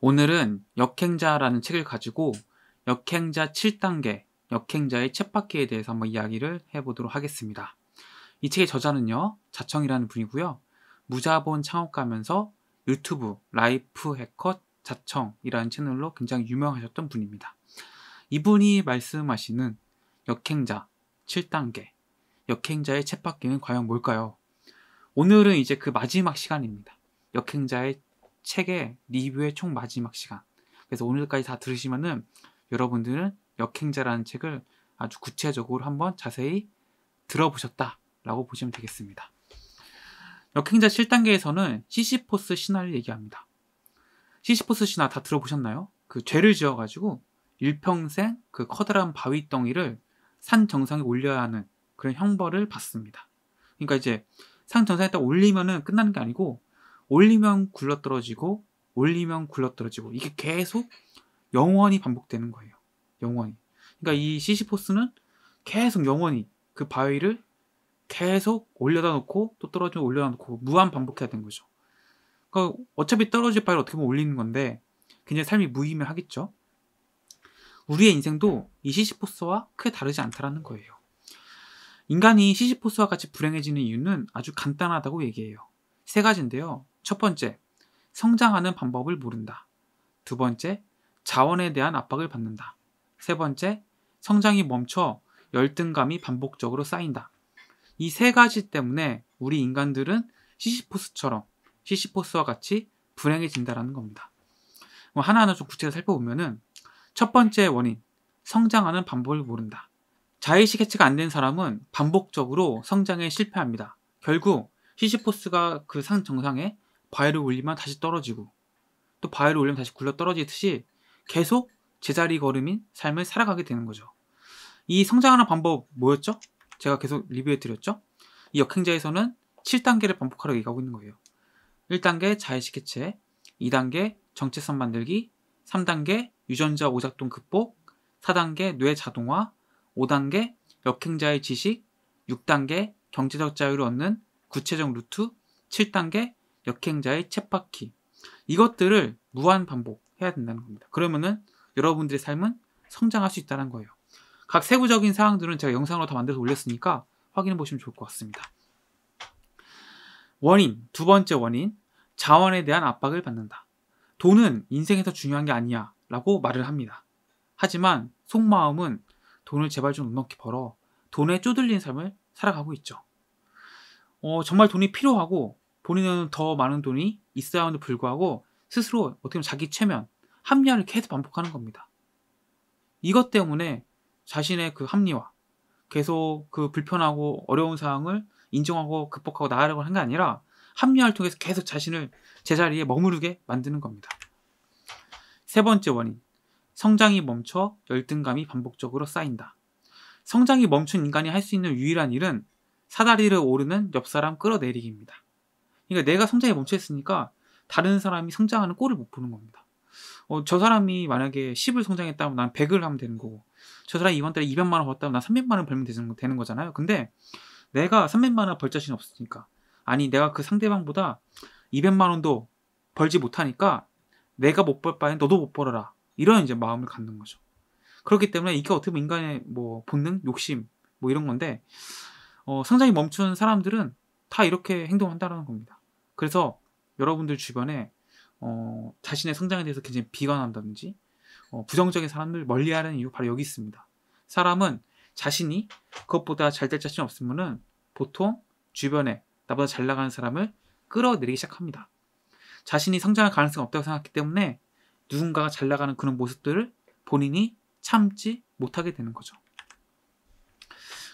오늘은 역행자라는 책을 가지고 역행자 7단계, 역행자의 챗바퀴에 대해서 한번 이야기를 해보도록 하겠습니다. 이 책의 저자는요, 자청이라는 분이고요. 무자본 창업가면서 유튜브 라이프 해커 자청이라는 채널로 굉장히 유명하셨던 분입니다. 이분이 말씀하시는 역행자 7단계, 역행자의 챗바퀴는 과연 뭘까요? 오늘은 이제 그 마지막 시간입니다. 역행자의 책의 리뷰의 총 마지막 시간. 그래서 오늘까지 다 들으시면은 여러분들은 역행자라는 책을 아주 구체적으로 한번 자세히 들어보셨다라고 보시면 되겠습니다. 역행자 7단계에서는 시시포스 신화를 얘기합니다. 시시포스 신화 다 들어보셨나요? 그 죄를 지어가지고 일평생 그 커다란 바위 덩이를 산 정상에 올려야 하는 그런 형벌을 받습니다. 그러니까 이제 산 정상에 딱 올리면은 끝나는 게 아니고 올리면 굴러떨어지고 올리면 굴러떨어지고 이게 계속 영원히 반복되는 거예요. 영원히. 그러니까 이 시시포스는 계속 영원히 그 바위를 계속 올려다 놓고 또 떨어지고 올려다 놓고 무한 반복해야 되는 거죠. 그러니까 어차피 떨어질 바를 위 어떻게 보면 올리는 건데 굉장히 삶이 무의미하겠죠. 우리의 인생도 이 시시포스와 크게 다르지 않다라는 거예요. 인간이 시시포스와 같이 불행해지는 이유는 아주 간단하다고 얘기해요. 세 가지인데요. 첫 번째, 성장하는 방법을 모른다. 두 번째, 자원에 대한 압박을 받는다. 세 번째, 성장이 멈춰 열등감이 반복적으로 쌓인다. 이 세 가지 때문에 우리 인간들은 시시포스처럼 시시포스와 같이 불행해진다라는 겁니다. 뭐 하나하나 좀 구체적으로 살펴보면은 첫 번째 원인, 성장하는 방법을 모른다. 자의식 해체가 안 된 사람은 반복적으로 성장에 실패합니다. 결국 시시포스가 그 상 정상에 바위를 올리면 다시 떨어지고 또 바위를 올리면 다시 굴러 떨어지듯이 계속 제자리 걸음인 삶을 살아가게 되는 거죠. 이 성장하는 방법 뭐였죠? 제가 계속 리뷰해 드렸죠. 이 역행자에서는 7단계를 반복하러 얘기하고 있는 거예요. 1단계 자의식 개체 2단계 정체성 만들기, 3단계 유전자 오작동 극복, 4단계 뇌 자동화, 5단계 역행자의 지식, 6단계 경제적 자유를 얻는 구체적 루트, 7단계 역행자의 챗바퀴 이것들을 무한 반복해야 된다는 겁니다. 그러면은 여러분들의 삶은 성장할 수 있다는 거예요. 각 세부적인 사항들은 제가 영상으로 다 만들어서 올렸으니까 확인해 보시면 좋을 것 같습니다. 원인, 두 번째 원인, 자원에 대한 압박을 받는다. 돈은 인생에서 중요한 게 아니야 라고 말을 합니다. 하지만 속마음은 돈을 제발 좀 넉넉히 벌어 돈에 쪼들린 삶을 살아가고 있죠. 어, 정말 돈이 필요하고 본인은 더 많은 돈이 있어야 하는데 불구하고 스스로 어떻게 보면 자기 최면, 합리화를 계속 반복하는 겁니다. 이것 때문에 자신의 그 합리화, 계속 그 불편하고 어려운 상황을 인정하고 극복하고 나아가려고 하는 게 아니라 합리화를 통해서 계속 자신을 제자리에 머무르게 만드는 겁니다. 세 번째 원인. 성장이 멈춰 열등감이 반복적으로 쌓인다. 성장이 멈춘 인간이 할 수 있는 유일한 일은 사다리를 오르는 옆 사람 끌어내리기입니다. 그러니까 내가 성장에 멈춰 있으니까 다른 사람이 성장하는 꼴을 못 보는 겁니다. 어, 저 사람이 만약에 10을 성장했다면 난 100을 하면 되는 거고 저 사람이 이번 달에 200만 원 벌었다면 난 300만 원 벌면 되는, 되는 거잖아요. 근데 내가 300만 원 벌 자신 없으니까 아니 내가 그 상대방보다 200만 원도 벌지 못하니까 내가 못 벌 바엔 너도 못 벌어라 이런 이제 마음을 갖는 거죠. 그렇기 때문에 이게 어떻게 보면 인간의 뭐 본능, 욕심 뭐 이런 건데 어, 성장이 멈춘 사람들은 다 이렇게 행동한다는 겁니다. 그래서 여러분들 주변에 어, 자신의 성장에 대해서 굉장히 비관한다든지 어, 부정적인 사람들 멀리하는 이유 바로 여기 있습니다. 사람은 자신이 그것보다 잘 될 자신이 없으면 보통 주변에 나보다 잘 나가는 사람을 끌어내리기 시작합니다. 자신이 성장할 가능성이 없다고 생각하기 때문에 누군가가 잘 나가는 그런 모습들을 본인이 참지 못하게 되는 거죠.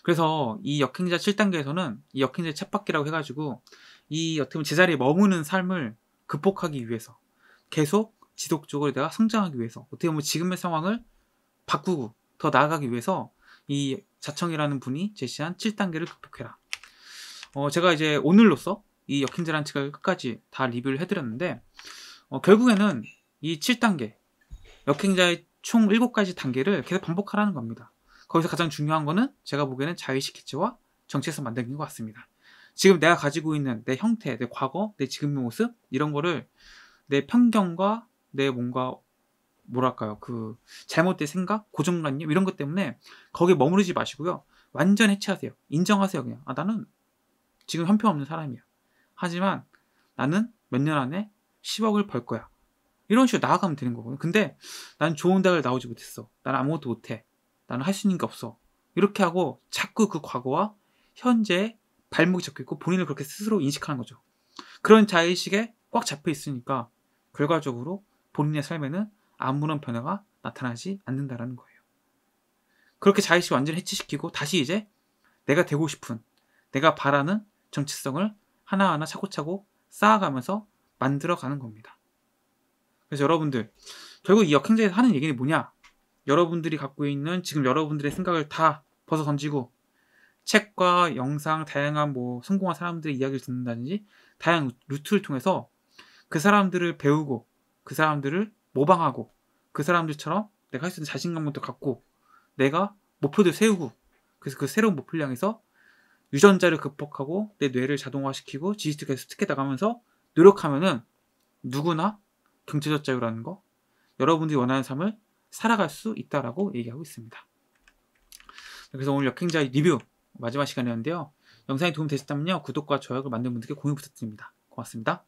그래서 이 역행자 7단계에서는 이 역행자 챗바퀴라고 해가지고 이 어떻게 보면 제자리에 머무는 삶을 극복하기 위해서 계속 지속적으로 내가 성장하기 위해서 어떻게 보면 지금의 상황을 바꾸고 더 나아가기 위해서 이 자청이라는 분이 제시한 7단계를 극복해라. 어, 제가 이제 오늘로써 이역행자라는 책을 끝까지 다 리뷰를 해드렸는데 어, 결국에는 이 7단계 역행자의 총 7가지 단계를 계속 반복하라는 겁니다. 거기서 가장 중요한 거는 제가 보기에는 자의식 해치와 정체성 만드는 것 같습니다. 지금 내가 가지고 있는 내 형태, 내 과거, 내 지금의 모습 이런 거를 내 편견과 내 뭔가 뭐랄까요 그 잘못된 생각, 고정관념 이런 것 때문에 거기에 머무르지 마시고요 완전 해체하세요 인정하세요 그냥 아 나는 지금 형편없는 사람이야 하지만 나는 몇 년 안에 10억을 벌 거야 이런 식으로 나아가면 되는 거거든요 근데 난 좋은 대학을 나오지 못했어 난 아무것도 못해 나는 할 수 있는 게 없어 이렇게 하고 자꾸 그 과거와 현재의 발목이 잡혀 있고 본인을 그렇게 스스로 인식하는 거죠. 그런 자의식에 꽉 잡혀 있으니까 결과적으로 본인의 삶에는 아무런 변화가 나타나지 않는다라는 거예요. 그렇게 자의식 완전히 해치시키고 다시 이제 내가 되고 싶은, 내가 바라는 정체성을 하나하나 차고차고 쌓아가면서 만들어가는 겁니다. 그래서 여러분들, 결국 이 역행자에서 하는 얘기는 뭐냐? 여러분들이 갖고 있는 지금 여러분들의 생각을 다 벗어 던지고 책과 영상, 다양한 뭐 성공한 사람들의 이야기를 듣는다든지 다양한 루트를 통해서 그 사람들을 배우고 그 사람들을 모방하고 그 사람들처럼 내가 할 수 있는 자신감도 갖고 내가 목표도 세우고 그래서 그 새로운 목표를 향해서 유전자를 극복하고 내 뇌를 자동화시키고 지식도 계속 특해 나가면서 노력하면은 누구나 경제적 자유라는 거 여러분들이 원하는 삶을 살아갈 수 있다라고 얘기하고 있습니다. 그래서 오늘 역행자 리뷰 마지막 시간이었는데요. 영상이 도움되셨다면요. 구독과 좋아요를 만든 분들께 공유 부탁드립니다. 고맙습니다.